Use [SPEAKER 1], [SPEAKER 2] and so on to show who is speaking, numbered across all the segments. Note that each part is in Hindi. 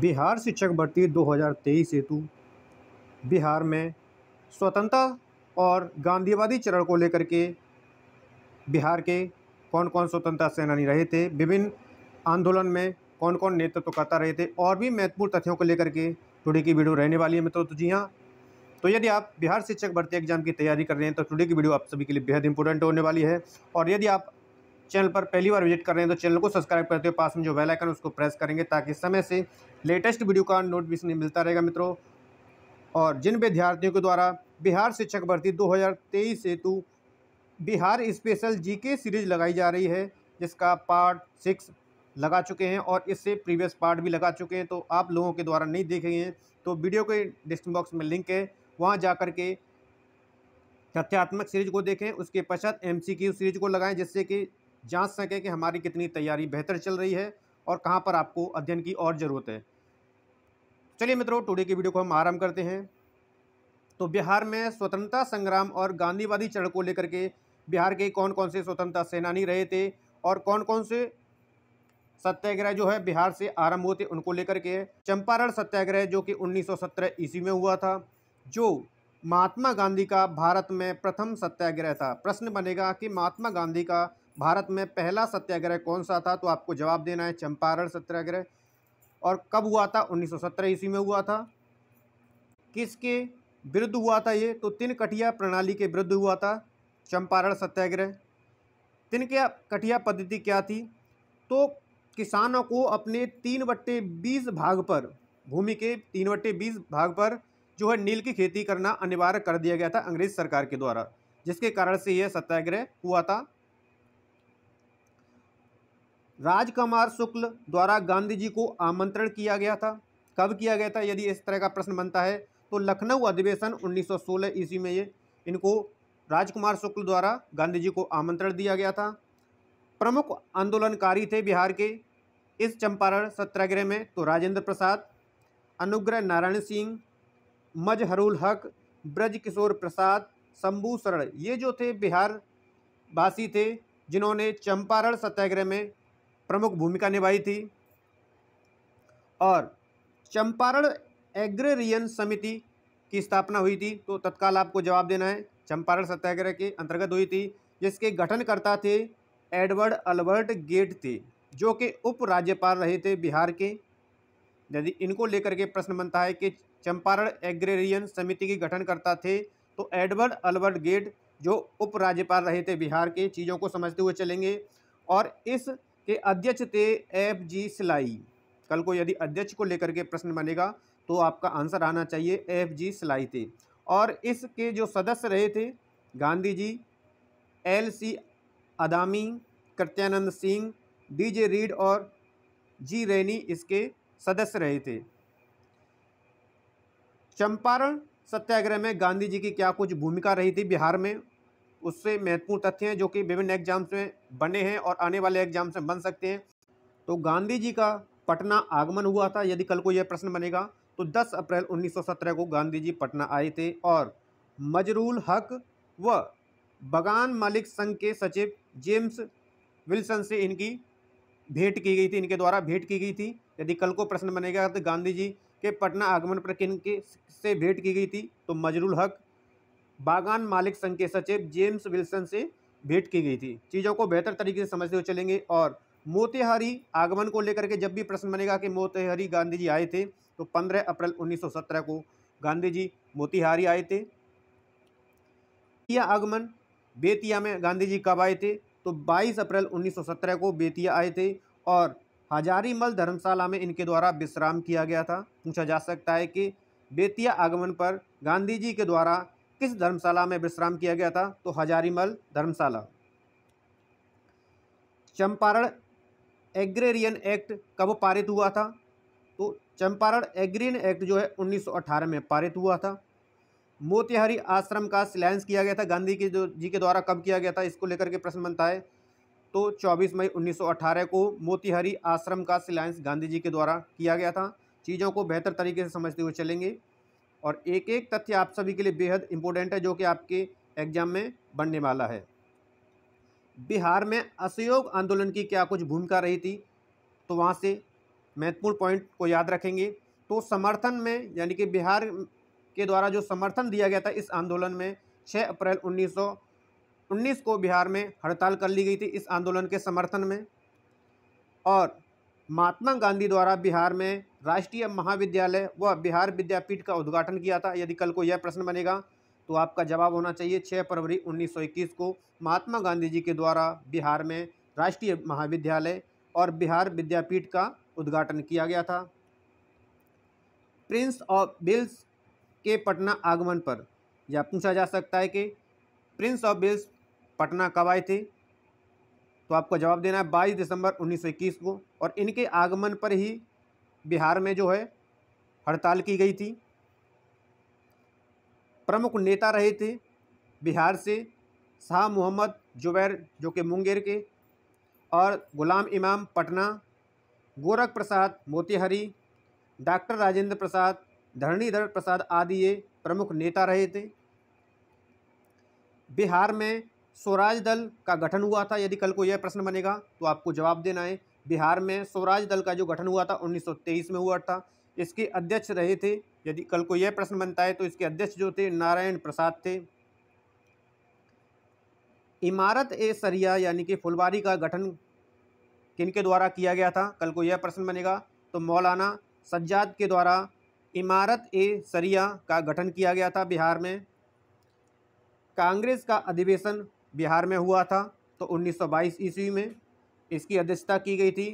[SPEAKER 1] बिहार शिक्षक भर्ती 2023 हेतु बिहार में स्वतंत्रता और गांधीवादी चरण को लेकर के बिहार के कौन कौन स्वतंत्रता सेनानी रहे थे विभिन्न आंदोलन में कौन कौन नेतृत्व तो करता रहे थे और भी महत्वपूर्ण तथ्यों को लेकर के टुडे की वीडियो रहने वाली है मित्रों तो जी हाँ तो यदि आप बिहार शिक्षक भर्ती एग्जाम की तैयारी कर रहे हैं तो टुडे की वीडियो आप सभी के लिए बेहद इंपॉर्टेंट होने वाली है और यदि आप चैनल पर पहली बार विजिट कर रहे हैं तो चैनल को सब्सक्राइब करते हुए पास में जो बेलाइकन उसको प्रेस करेंगे ताकि समय से लेटेस्ट वीडियो का नोटिफिकेशन मिलता रहेगा मित्रों और जिन विद्यार्थियों के द्वारा बिहार शिक्षक भर्ती 2023 हेतु बिहार स्पेशल जीके सीरीज लगाई जा रही है जिसका पार्ट सिक्स लगा चुके हैं और इससे प्रीवियस पार्ट भी लगा चुके हैं तो आप लोगों के द्वारा नहीं देखे हैं तो वीडियो के डिस्क्रिप्शन बॉक्स में लिंक है वहाँ जा कर के तथ्यात्मक सीरीज को देखें उसके पश्चात की सीरीज को लगाएं जिससे कि जांच सकें कि हमारी कितनी तैयारी बेहतर चल रही है और कहाँ पर आपको अध्ययन की और ज़रूरत है चलिए मित्रों टुडे की वीडियो को हम आराम करते हैं तो बिहार में स्वतंत्रता संग्राम और गांधीवादी चरण को लेकर के बिहार के कौन कौन से स्वतंत्रता सेनानी रहे थे और कौन कौन से सत्याग्रह जो है बिहार से आरंभ होते उनको लेकर के चंपारण सत्याग्रह जो कि 1917 ईस्वी में हुआ था जो महात्मा गांधी का भारत में प्रथम सत्याग्रह था प्रश्न बनेगा कि महात्मा गांधी का भारत में पहला सत्याग्रह कौन सा था तो आपको जवाब देना है चंपारण सत्याग्रह और कब हुआ था 1917 ईस्वी में हुआ था किसके विरुद्ध हुआ था ये तो तीन कटिया प्रणाली के विरुद्ध हुआ था चंपारण सत्याग्रह तिन क्या कटिया पद्धति क्या थी तो किसानों को अपने तीन बट्टे बीस भाग पर भूमि के तीन बट्टे बीस भाग पर जो है नील की खेती करना अनिवार्य कर दिया गया था अंग्रेज सरकार के द्वारा जिसके कारण से यह सत्याग्रह हुआ था राजकुमार शुक्ल द्वारा गांधी जी को आमंत्रण किया गया था कब किया गया था यदि इस तरह का प्रश्न बनता है तो लखनऊ अधिवेशन सोलह ईस्वी में ये इनको राजकुमार शुक्ल द्वारा गांधी जी को आमंत्रण दिया गया था प्रमुख आंदोलनकारी थे बिहार के इस चंपारण सत्याग्रह में तो राजेंद्र प्रसाद अनुग्रह नारायण सिंह मजहरुल हक ब्रज किशोर प्रसाद शंभू शरण ये जो थे बिहार वासी थे जिन्होंने चंपारण सत्याग्रह में प्रमुख भूमिका निभाई थी और चंपारण एग्रेरियन समिति की स्थापना हुई थी तो तत्काल आपको जवाब देना है चंपारण सत्याग्रह के अंतर्गत हुई थी जिसके गठनकर्ता थे एडवर्ड अल्बर्ट गेट थे जो कि उप राज्यपाल रहे थे बिहार के यदि इनको लेकर के प्रश्न बनता है कि चंपारण एग्रेरियन समिति के गठनकर्ता थे तो एडवर्ड अल्बर्ट गेट जो उप राज्यपाल रहे थे बिहार के चीज़ों को समझते हुए चलेंगे और इस कि अध्यक्ष थे एफ जी सिलाई कल को यदि अध्यक्ष को लेकर के प्रश्न बनेगा तो आपका आंसर आना चाहिए एफ जी सिलाई थे और इसके जो सदस्य रहे थे Gandhi ji L C Adami Krityanand Singh D J Reid और जी रैनी इसके सदस्य रहे थे चंपारण सत्याग्रह में गांधी जी की क्या कुछ भूमिका रही थी बिहार में उससे महत्वपूर्ण तथ्य हैं जो कि विभिन्न एग्जाम्स में बने हैं और आने वाले एग्जाम्स में बन सकते हैं तो गांधी जी का पटना आगमन हुआ था यदि कल को यह प्रश्न बनेगा तो 10 अप्रैल 1917 को गांधी जी पटना आए थे और मजरूल हक व बगान मालिक संघ के सचिव जेम्स विल्सन से इनकी भेंट की गई थी इनके द्वारा भेंट की गई थी यदि कल को प्रश्न बनेगा तो गांधी जी के पटना आगमन पर किन के से भेंट की गई थी तो मजरूल हक बागान मालिक संघ के सचिव जेम्स विल्सन से भेंट की गई थी चीज़ों को बेहतर तरीके से समझते हुए चलेंगे और मोतिहारी आगमन को लेकर के जब भी प्रश्न बनेगा कि मोतिहारी गांधी जी आए थे तो 15 अप्रैल 1917 को गांधी जी मोतिहारी आए थे आगमन बेतिया में गांधी जी कब आए थे तो 22 अप्रैल 1917 को बेतिया आए थे और हजारीमल धर्मशाला में इनके द्वारा विश्राम किया गया था पूछा जा सकता है कि बेतिया आगमन पर गांधी जी के द्वारा किस धर्मशाला में विश्राम किया गया था तो हजारीमल धर्मशाला चंपारण एग्रेरियन एक्ट कब पारित हुआ था तो चंपारण एग्रीन एक्ट जो है 1918 में पारित हुआ था मोतिहारी आश्रम का सिलायंस किया गया था गांधी के जो जी के द्वारा कब किया गया था इसको लेकर के प्रश्न बनता है तो 24 मई 1918 को मोतिहारी आश्रम का सिलायंस गांधी जी के द्वारा किया गया था चीज़ों को बेहतर तरीके से समझते हुए चलेंगे और एक एक तथ्य आप सभी के लिए बेहद इंपॉर्टेंट है जो कि आपके एग्जाम में बनने वाला है बिहार में असहयोग आंदोलन की क्या कुछ भूमिका रही थी तो वहाँ से महत्वपूर्ण पॉइंट को याद रखेंगे तो समर्थन में यानी कि बिहार के द्वारा जो समर्थन दिया गया था इस आंदोलन में 6 अप्रैल 1919 को बिहार में हड़ताल कर ली गई थी इस आंदोलन के समर्थन में और महात्मा गांधी द्वारा बिहार में राष्ट्रीय महाविद्यालय व बिहार विद्यापीठ का उद्घाटन किया था यदि कल को यह प्रश्न बनेगा तो आपका जवाब होना चाहिए 6 फरवरी 1921 को महात्मा गांधी जी के द्वारा बिहार में राष्ट्रीय महाविद्यालय और बिहार विद्यापीठ का उद्घाटन किया गया था प्रिंस ऑफ बिल्स के पटना आगमन पर यह पूछा जा सकता है कि प्रिंस ऑफ बिल्स पटना कब आए थे तो आपको जवाब देना है 22 दिसंबर 1921 को और इनके आगमन पर ही बिहार में जो है हड़ताल की गई थी प्रमुख नेता रहे थे बिहार से शाह मोहम्मद जुबैर जो कि मुंगेर के और गुलाम इमाम पटना गोरख प्रसाद मोतिहारी डॉक्टर राजेंद्र प्रसाद धरणीधर प्रसाद आदि ये प्रमुख नेता रहे थे बिहार में स्वराज दल का गठन हुआ था यदि कल को यह प्रश्न बनेगा तो आपको जवाब देना है बिहार में स्वराज दल का जो गठन हुआ था 1923 में हुआ था इसके अध्यक्ष रहे थे यदि कल को यह प्रश्न बनता है तो इसके अध्यक्ष जो थे नारायण प्रसाद थे इमारत ए सरिया यानी कि फुलवारी का गठन किनके द्वारा किया गया था कल को यह प्रश्न बनेगा तो मौलाना सज्जाद के द्वारा इमारत ए सरिया का गठन किया गया था बिहार में कांग्रेस का अधिवेशन बिहार में हुआ था तो 1922 ईस्वी में इसकी अध्यक्षता की गई थी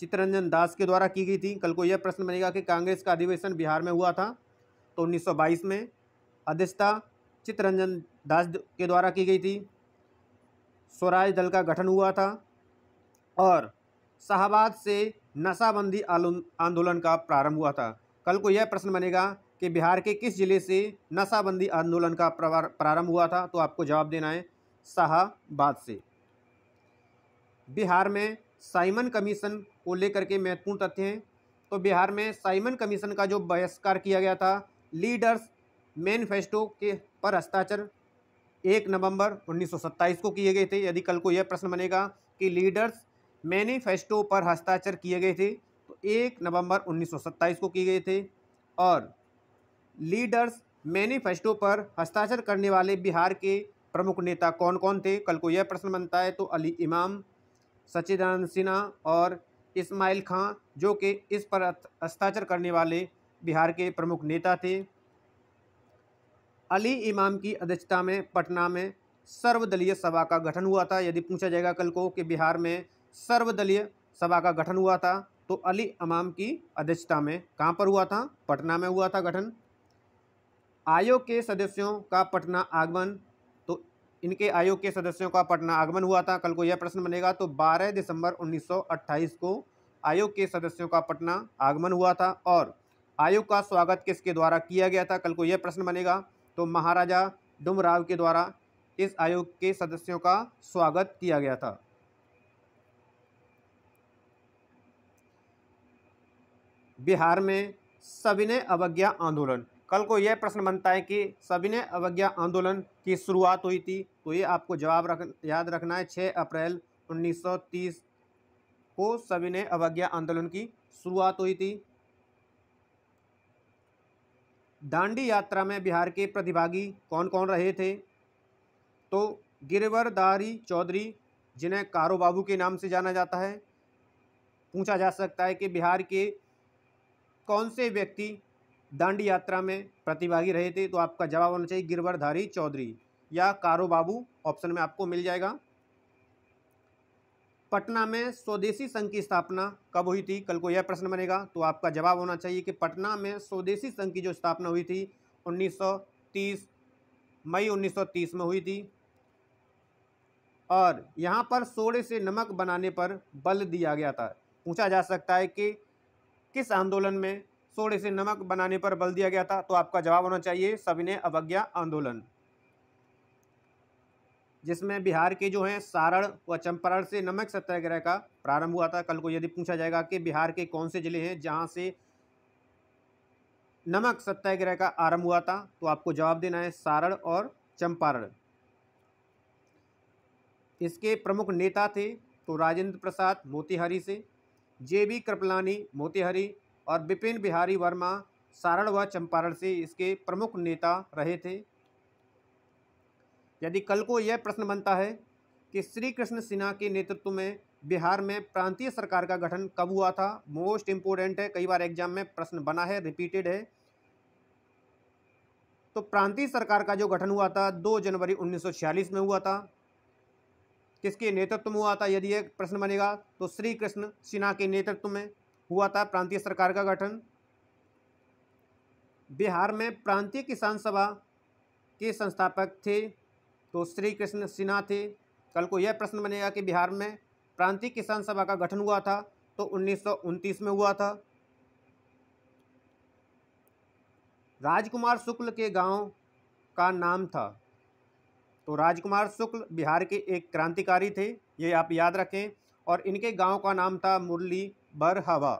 [SPEAKER 1] चित्तरंजन दास के द्वारा की गई थी कल को यह प्रश्न बनेगा कि कांग्रेस का अधिवेशन बिहार में हुआ था तो 1922 में अध्यक्षता चित्तरंजन दास के द्वारा की गई थी स्वराज दल का गठन हुआ था और शाहबाद से नशाबंदी आंदोलन का प्रारंभ हुआ था कल को यह प्रश्न बनेगा कि बिहार के किस जिले से नशाबंदी आंदोलन का प्रारंभ हुआ था तो आपको जवाब देना है शाहबाद से बिहार में साइमन कमीशन को लेकर के महत्वपूर्ण तथ्य हैं तो बिहार में साइमन कमीशन का जो बहिष्कार किया गया था लीडर्स मैनिफेस्टो के पर हस्ताक्षर एक नवंबर 1927 को किए गए थे यदि कल को यह प्रश्न बनेगा कि लीडर्स मैनिफेस्टो पर हस्ताक्षर किए गए थे तो एक नवंबर 1927 को किए गए थे और लीडर्स मैनिफेस्टो पर हस्ताक्षर करने वाले बिहार के प्रमुख नेता कौन कौन थे कल को यह प्रश्न बनता है तो अली इमाम सचिदानंद सिन्हा और इस्माइल खां जो कि इस पर हस्ताक्षर करने वाले बिहार के प्रमुख नेता थे अली इमाम की अध्यक्षता में पटना में सर्वदलीय सभा का गठन हुआ था यदि पूछा जाएगा कल को कि बिहार में सर्वदलीय सभा का गठन हुआ था तो अली इमाम की अध्यक्षता में कहाँ पर हुआ था पटना में हुआ था गठन आयोग के सदस्यों का पटना आगमन इनके आयोग के सदस्यों का पटना आगमन हुआ था कल को यह प्रश्न बनेगा तो 12 दिसंबर 1928 को आयोग के सदस्यों का पटना आगमन हुआ था और आयोग का स्वागत किसके द्वारा किया गया था कल को यह प्रश्न बनेगा तो महाराजा डुमराव के द्वारा इस आयोग के सदस्यों का स्वागत किया गया था बिहार में सविनय अवज्ञा आंदोलन कल को यह प्रश्न बनता है कि सविनय अवज्ञा आंदोलन की शुरुआत हुई थी तो ये आपको जवाब रख याद रखना है छः अप्रैल 1930 को सविनय अवज्ञा आंदोलन की शुरुआत हुई थी दांडी यात्रा में बिहार के प्रतिभागी कौन कौन रहे थे तो गिरवरदारी चौधरी जिन्हें कारो बाबू के नाम से जाना जाता है पूछा जा सकता है कि बिहार के कौन से व्यक्ति दांडी यात्रा में प्रतिभागी रहे थे तो आपका जवाब होना चाहिए गिरवरधारी चौधरी या कारो बाबू ऑप्शन में आपको मिल जाएगा पटना में स्वदेशी संघ की स्थापना कब हुई थी कल को यह प्रश्न बनेगा तो आपका जवाब होना चाहिए कि पटना में स्वदेशी संघ की जो स्थापना हुई थी 1930 मई 1930 में हुई थी और यहाँ पर सोड़े से नमक बनाने पर बल दिया गया था पूछा जा सकता है कि किस आंदोलन में थोड़े से नमक बनाने पर बल दिया गया था तो आपका जवाब होना चाहिए सविनय अवज्ञा आंदोलन जिसमें बिहार के जो हैं सारण व चंपारण से नमक सत्याग्रह का प्रारंभ हुआ था कल को यदि पूछा जाएगा कि बिहार के कौन से ज़िले हैं जहां से नमक सत्याग्रह का आरंभ हुआ था तो आपको जवाब देना है सारण और चंपारण इसके प्रमुख नेता थे तो राजेंद्र प्रसाद मोतिहारी से जे बी कृपलानी मोतिहारी और बिपिन बिहारी वर्मा सारण व चंपारण से इसके प्रमुख नेता रहे थे यदि कल को यह प्रश्न बनता है कि श्री कृष्ण सिन्हा के नेतृत्व में बिहार में प्रांतीय सरकार का गठन कब हुआ था मोस्ट इम्पोर्टेंट है कई बार एग्जाम में प्रश्न बना है रिपीटेड है तो प्रांतीय सरकार का जो गठन हुआ था 2 जनवरी 1946 में हुआ था किसके नेतृत्व में हुआ था यदि यह प्रश्न बनेगा तो श्री कृष्ण सिन्हा के नेतृत्व में हुआ था प्रांतीय सरकार का गठन बिहार में प्रांतीय किसान सभा के संस्थापक थे तो श्री कृष्ण सिन्हा थे कल को यह प्रश्न बनेगा कि बिहार में प्रांतीय किसान सभा का गठन हुआ था तो उन्नीस में हुआ था राजकुमार शुक्ल के गांव का नाम था तो राजकुमार शुक्ल बिहार के एक क्रांतिकारी थे ये आप याद रखें और इनके गांव का नाम था मुरली बरहवा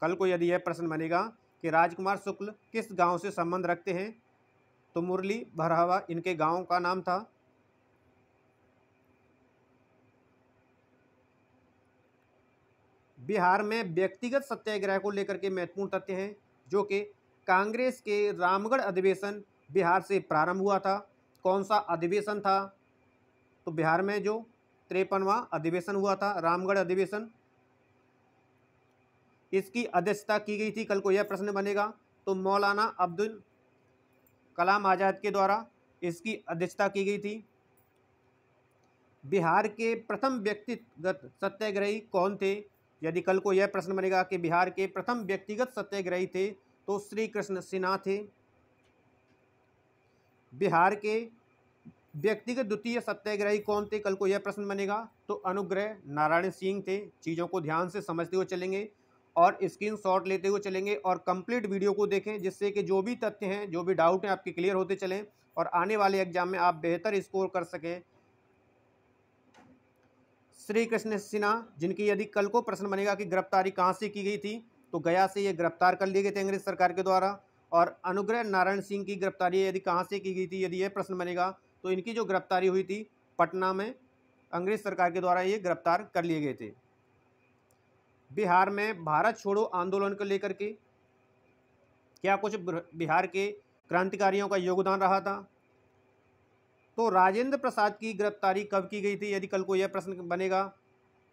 [SPEAKER 1] कल को यदि यह प्रश्न बनेगा कि राजकुमार शुक्ल किस गांव से संबंध रखते हैं तो मुरली बरहवा इनके गांव का नाम था बिहार में व्यक्तिगत सत्याग्रह को लेकर के महत्वपूर्ण तथ्य हैं जो कि कांग्रेस के रामगढ़ अधिवेशन बिहार से प्रारंभ हुआ था कौन सा अधिवेशन था तो बिहार में जो त्रेपनवा अधिवेशन हुआ था रामगढ़ अधिवेशन इसकी अध्यक्षता की गई थी कल को यह प्रश्न बनेगा तो मौलाना अब्दुल कलाम आज़ाद के द्वारा इसकी अध्यक्षता की गई थी बिहार के प्रथम व्यक्तिगत सत्याग्रही कौन थे यदि कल को यह प्रश्न बनेगा कि बिहार के प्रथम व्यक्तिगत सत्याग्रही थे तो श्री कृष्ण सिन्हा थे बिहार के व्यक्तिगत द्वितीय सत्याग्रही कौन थे कल को यह प्रश्न बनेगा तो अनुग्रह नारायण सिंह थे चीज़ों को ध्यान से समझते हुए चलेंगे और स्क्रीन शॉट लेते हुए चलेंगे और कंप्लीट वीडियो को देखें जिससे कि जो भी तथ्य हैं जो भी डाउट हैं आपके क्लियर होते चलें और आने वाले एग्जाम में आप बेहतर स्कोर कर सकें श्री कृष्ण सिन्हा जिनकी यदि कल को प्रश्न बनेगा कि गिरफ्तारी कहाँ से की गई थी तो गया से ये गिरफ्तार कर लिए गए थे अंग्रेज सरकार के द्वारा और अनुग्रह नारायण सिंह की गिरफ्तारी यदि कहाँ से की गई थी यदि यह प्रश्न बनेगा तो इनकी जो गिरफ्तारी हुई थी पटना में अंग्रेज सरकार के द्वारा ये गिरफ्तार कर लिए गए थे बिहार में भारत छोड़ो आंदोलन को लेकर के क्या कुछ बिहार के क्रांतिकारियों का योगदान रहा था तो राजेंद्र प्रसाद की गिरफ्तारी कब की गई थी यदि कल को यह प्रश्न बनेगा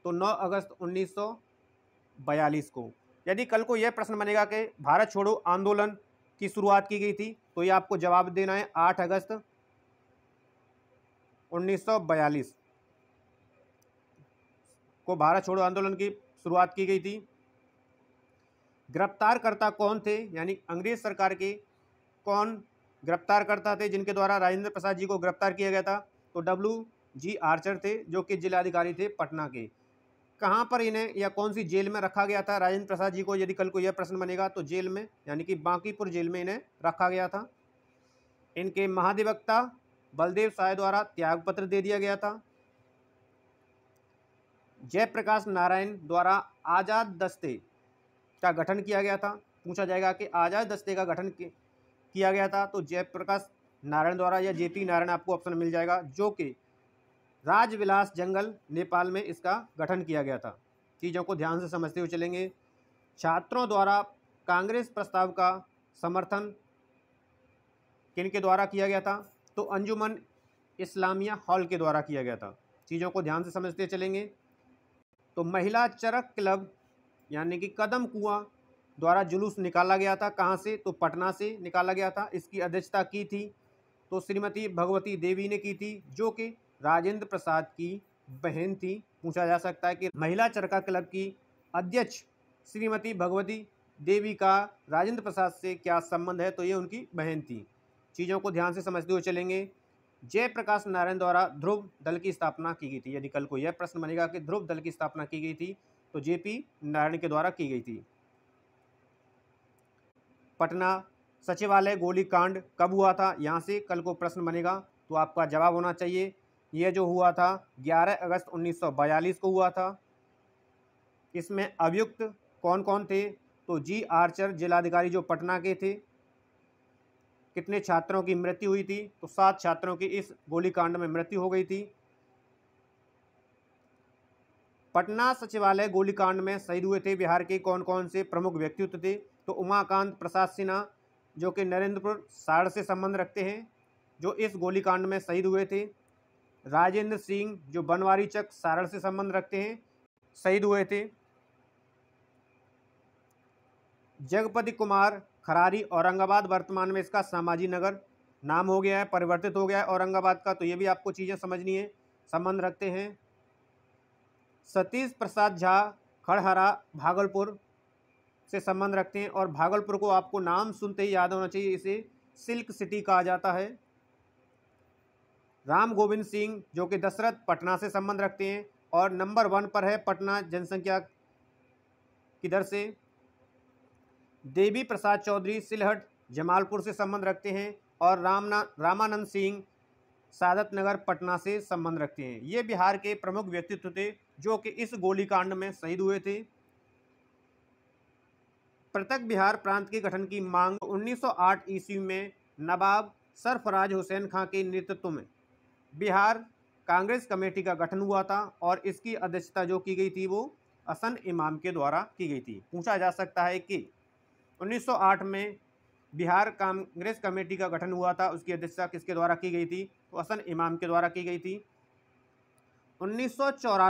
[SPEAKER 1] तो 9 अगस्त 1942 को यदि कल को यह प्रश्न बनेगा कि भारत छोड़ो आंदोलन की शुरुआत की गई थी तो यह आपको जवाब देना है 8 अगस्त 1942 को भारत छोड़ो आंदोलन की शुरुआत की गई थी गिरफ्तारकर्ता कौन थे यानी अंग्रेज सरकार के कौन गिरफ्तारकर्ता थे जिनके द्वारा राजेंद्र प्रसाद जी को गिरफ्तार किया गया था तो डब्ल्यू जी आर्चर थे जो कि जिलाधिकारी थे पटना के कहाँ पर इन्हें या कौन सी जेल में रखा गया था राजेंद्र प्रसाद जी को यदि कल को यह प्रश्न बनेगा तो जेल में यानी कि बांकीपुर जेल में इन्हें रखा गया था इनके महाधिवक्ता बलदेव साय द्वारा त्यागपत्र दे दिया गया था जयप्रकाश नारायण द्वारा आज़ाद दस्ते का गठन किया गया था पूछा जाएगा कि आज़ाद दस्ते का गठन किया गया था तो जयप्रकाश नारायण द्वारा या जे पी नारायण आपको ऑप्शन मिल जाएगा जो कि राजविलास जंगल नेपाल में इसका गठन किया गया था चीज़ों को ध्यान से समझते हुए चलेंगे छात्रों द्वारा कांग्रेस प्रस्ताव का समर्थन किन के द्वारा किया गया था तो अंजुमन इस्लामिया हॉल के द्वारा किया गया था चीज़ों को ध्यान से समझते चलेंगे तो महिला चरक क्लब यानी कि कदम कुआं द्वारा जुलूस निकाला गया था कहाँ से तो पटना से निकाला गया था इसकी अध्यक्षता की थी तो श्रीमती भगवती देवी ने की थी जो कि राजेंद्र प्रसाद की बहन थी पूछा जा सकता है कि महिला चरका क्लब की अध्यक्ष श्रीमती भगवती देवी का राजेंद्र प्रसाद से क्या संबंध है तो ये उनकी बहन थी चीज़ों को ध्यान से समझते हुए चलेंगे जयप्रकाश नारायण द्वारा ध्रुव दल की स्थापना की गई थी यदि कल को यह प्रश्न बनेगा कि ध्रुव दल की स्थापना की गई थी तो जेपी नारायण के द्वारा की गई थी पटना सचिवालय गोलीकांड कब हुआ था यहाँ से कल को प्रश्न बनेगा तो आपका जवाब होना चाहिए यह जो हुआ था 11 अगस्त 1942 को हुआ था इसमें अभियुक्त कौन कौन थे तो जी आर्चर जिलाधिकारी जो पटना के थे कितने छात्रों की मृत्यु हुई थी तो सात छात्रों की इस गोलीकांड में मृत्यु हो गई थी पटना सचिवालय गोलीकांड में शहीद हुए थे बिहार के कौन कौन से प्रमुख व्यक्तित्व थे तो उमाकांत प्रसाद सिन्हा जो कि नरेंद्रपुर साढ़ से संबंध रखते हैं जो इस गोलीकांड में शहीद हुए थे राजेंद्र सिंह जो बनवारी चक सारण से संबंध रखते हैं शहीद हुए थे जगपति कुमार खरारी औरंगाबाद वर्तमान में इसका सामाजी नगर नाम हो गया है परिवर्तित हो गया है औरंगाबाद का तो ये भी आपको चीज़ें समझनी है संबंध रखते हैं सतीश प्रसाद झा खड़हरा भागलपुर से संबंध रखते हैं और भागलपुर को आपको नाम सुनते ही याद होना चाहिए इसे सिल्क सिटी कहा जाता है राम गोविंद सिंह जो कि दशरथ पटना से संबंध रखते हैं और नंबर वन पर है पटना जनसंख्या की दर से देवी प्रसाद चौधरी सिलहट जमालपुर से संबंध रखते हैं और रामना रामानंद सिंह सादत नगर पटना से संबंध रखते हैं ये बिहार के प्रमुख व्यक्तित्व थे जो कि इस गोलीकांड में शहीद हुए थे पृथक बिहार प्रांत के गठन की मांग 1908 ईस्वी में नवाब सरफराज हुसैन खां के नेतृत्व में बिहार कांग्रेस कमेटी का गठन हुआ था और इसकी अध्यक्षता जो की गई थी वो असन इमाम के द्वारा की गई थी पूछा जा सकता है कि 1908 में बिहार कांग्रेस कमेटी का गठन हुआ था उसकी अध्यक्षता किसके द्वारा की गई थी हसन इमाम के द्वारा की गई थी उन्नीस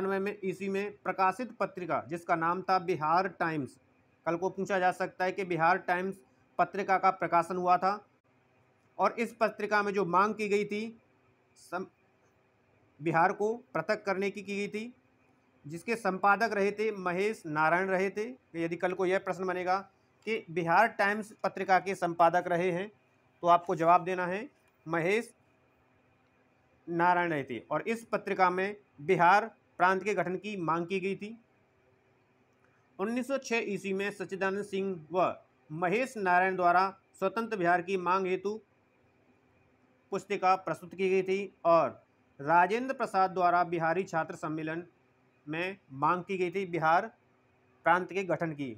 [SPEAKER 1] में ईस्वी में प्रकाशित पत्रिका जिसका नाम था बिहार टाइम्स कल को पूछा जा सकता है कि बिहार टाइम्स पत्रिका का प्रकाशन हुआ था और इस पत्रिका में जो मांग की गई थी सम बिहार को पृथक करने की की गई थी जिसके संपादक रहे थे महेश नारायण रहे थे यदि कल को यह प्रश्न बनेगा कि बिहार टाइम्स पत्रिका के संपादक रहे हैं तो आपको जवाब देना है महेश नारायण रहे थे और इस पत्रिका में बिहार प्रांत के गठन की मांग की गई थी 1906 ईस्वी में सच्चिदानंद सिंह व महेश नारायण द्वारा स्वतंत्र बिहार की मांग हेतु पुस्तिका प्रस्तुत की गई थी और राजेंद्र प्रसाद द्वारा बिहारी छात्र सम्मेलन में मांग की गई थी बिहार प्रांत के गठन की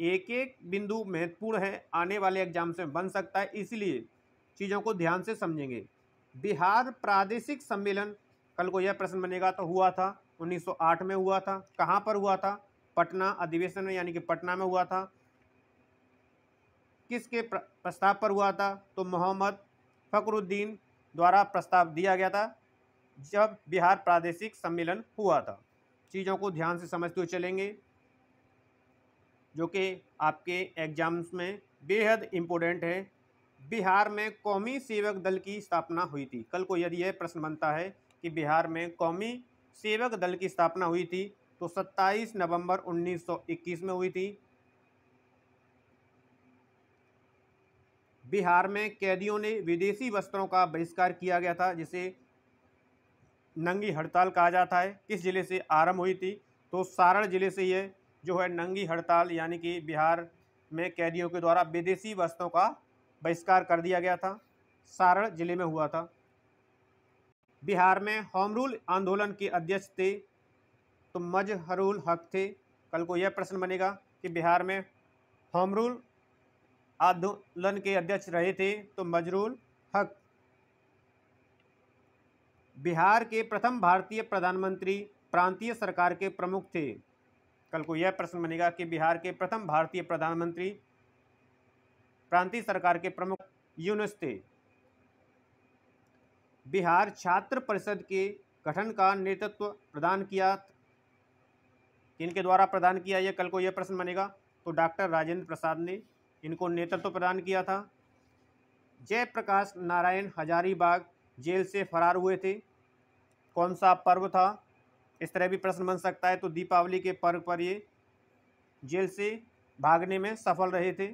[SPEAKER 1] एक एक बिंदु महत्वपूर्ण है आने वाले एग्जाम से बन सकता है इसलिए चीज़ों को ध्यान से समझेंगे बिहार प्रादेशिक सम्मेलन कल को यह प्रश्न बनेगा तो हुआ था 1908 में हुआ था कहाँ पर हुआ था पटना अधिवेशन में यानी कि पटना में हुआ था किसके प्रस्ताव पर हुआ था तो मोहम्मद फकरुद्दीन द्वारा प्रस्ताव दिया गया था जब बिहार प्रादेशिक सम्मेलन हुआ था चीज़ों को ध्यान से समझते हुए चलेंगे जो कि आपके एग्ज़ाम्स में बेहद इम्पोर्टेंट है बिहार में कौमी सेवक दल की स्थापना हुई थी कल को यदि यह प्रश्न बनता है कि बिहार में कौमी सेवक दल की स्थापना हुई थी तो 27 नवंबर 1921 में हुई थी बिहार में कैदियों ने विदेशी वस्त्रों का बहिष्कार किया गया था जिसे नंगी हड़ताल कहा जाता है किस ज़िले से आरंभ हुई थी तो सारण ज़िले से यह जो है नंगी हड़ताल यानी कि बिहार में कैदियों के द्वारा विदेशी वस्तुओं का बहिष्कार कर दिया गया था सारण जिले में हुआ था बिहार में होम रूल आंदोलन के अध्यक्ष थे तो मजहरुल हक थे कल को यह प्रश्न बनेगा कि बिहार में होम रूल आंदोलन के अध्यक्ष रहे थे तो मजरूल हक बिहार के प्रथम भारतीय प्रधानमंत्री प्रांतीय सरकार के प्रमुख थे कल को यह प्रश्न बनेगा कि बिहार के प्रथम भारतीय प्रधानमंत्री प्रांतीय सरकार के प्रमुख यूनुस थे बिहार छात्र परिषद के गठन का नेतृत्व प्रदान किया किनके द्वारा प्रदान किया यह कल को यह प्रश्न बनेगा तो डॉक्टर राजेंद्र प्रसाद ने इनको नेतृत्व प्रदान किया था जयप्रकाश नारायण हजारीबाग जेल से फरार हुए थे कौन सा पर्व था इस तरह भी प्रश्न बन सकता है तो दीपावली के पर्व पर ये जेल से भागने में सफल रहे थे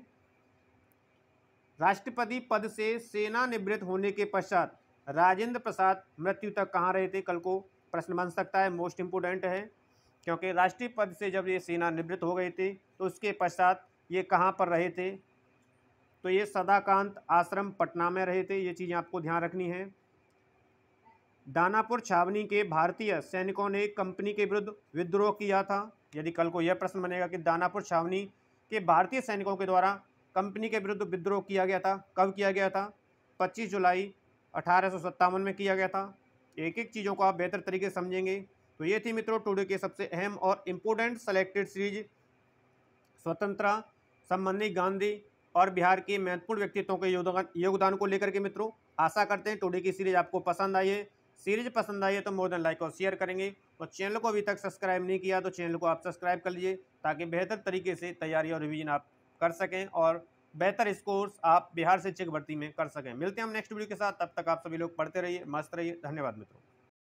[SPEAKER 1] राष्ट्रपति पद से सेना निवृत्त होने के पश्चात राजेंद्र प्रसाद मृत्यु तक कहाँ रहे थे कल को प्रश्न बन सकता है मोस्ट इम्पोर्टेंट है क्योंकि राष्ट्रीय पद से जब ये सेना निवृत्त हो गए थे तो उसके पश्चात ये कहाँ पर रहे थे तो ये सदाकांत आश्रम पटना में रहे थे ये चीज़ आपको ध्यान रखनी है दानापुर छावनी के भारतीय सैनिकों ने कंपनी के विरुद्ध विद्रोह किया था यदि कल को यह प्रश्न बनेगा कि दानापुर छावनी के भारतीय सैनिकों के द्वारा कंपनी के विरुद्ध विद्रोह किया गया था कब किया गया था 25 जुलाई अठारह में किया गया था एक एक चीज़ों को आप बेहतर तरीके से समझेंगे तो ये थी मित्रों टूडे के सबसे अहम और इम्पोर्टेंट सेलेक्टेड सीरीज स्वतंत्रता संबंधी गांधी और बिहार के महत्वपूर्ण व्यक्तित्वों के योगदान को लेकर के मित्रों आशा करते हैं टूडे की सीरीज आपको पसंद आई है सीरीज पसंद आई है तो मोर देन लाइक और शेयर करेंगे और चैनल को अभी तक सब्सक्राइब नहीं किया तो चैनल को आप सब्सक्राइब कर लीजिए ताकि बेहतर तरीके से तैयारी और रिविजन आप कर सकें और बेहतर स्कोर्स आप बिहार शिक्षक भर्ती में कर सकें मिलते हैं हम नेक्स्ट वीडियो के साथ तब तक आप सभी लोग पढ़ते रहिए मस्त रहिए धन्यवाद मित्रों